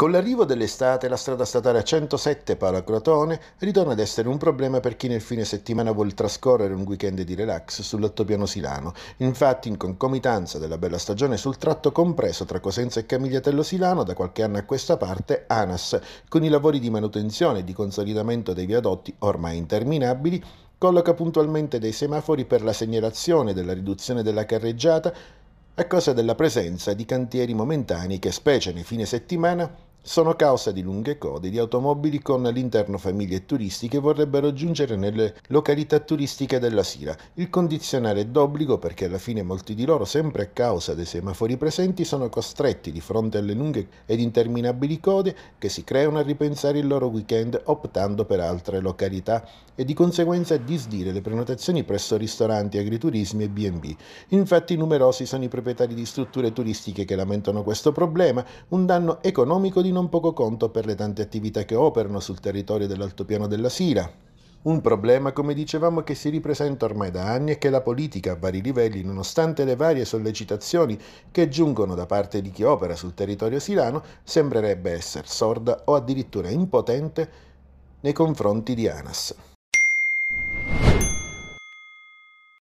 Con l'arrivo dell'estate la strada statale a 107 Palacrotone ritorna ad essere un problema per chi nel fine settimana vuole trascorrere un weekend di relax sull'altopiano silano. Infatti, in concomitanza della bella stagione sul tratto compreso tra Cosenza e Camigliatello Silano, da qualche anno a questa parte ANAS, con i lavori di manutenzione e di consolidamento dei viadotti ormai interminabili, colloca puntualmente dei semafori per la segnalazione della riduzione della carreggiata a causa della presenza di cantieri momentanei che, specie nei fine settimana, sono causa di lunghe code di automobili con all'interno famiglie turisti che vorrebbero giungere nelle località turistiche della Sira. Il condizionale è d'obbligo perché alla fine molti di loro, sempre a causa dei semafori presenti, sono costretti di fronte alle lunghe ed interminabili code che si creano a ripensare il loro weekend optando per altre località e di conseguenza a disdire le prenotazioni presso ristoranti, agriturismi e B&B. Infatti numerosi sono i proprietari di strutture turistiche che lamentano questo problema, un danno economico di di non poco conto per le tante attività che operano sul territorio dell'altopiano della Sira. Un problema, come dicevamo, che si ripresenta ormai da anni e che la politica a vari livelli, nonostante le varie sollecitazioni che giungono da parte di chi opera sul territorio sirano, sembrerebbe essere sorda o addirittura impotente nei confronti di ANAS.